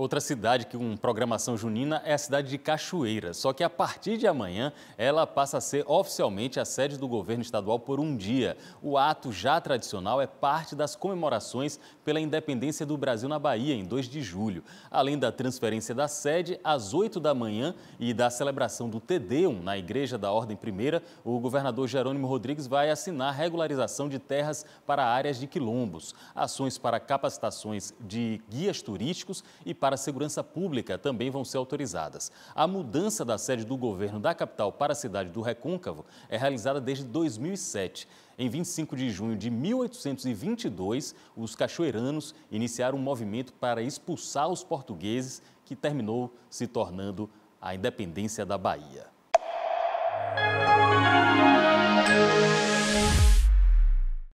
Outra cidade com programação junina é a cidade de Cachoeira, só que a partir de amanhã ela passa a ser oficialmente a sede do governo estadual por um dia. O ato já tradicional é parte das comemorações pela independência do Brasil na Bahia, em 2 de julho. Além da transferência da sede, às 8 da manhã e da celebração do Tedeum na Igreja da Ordem Primeira, o governador Jerônimo Rodrigues vai assinar regularização de terras para áreas de quilombos, ações para capacitações de guias turísticos e para para a segurança pública também vão ser autorizadas. A mudança da sede do governo da capital para a cidade do Recôncavo é realizada desde 2007. Em 25 de junho de 1822, os cachoeiranos iniciaram um movimento para expulsar os portugueses, que terminou se tornando a independência da Bahia.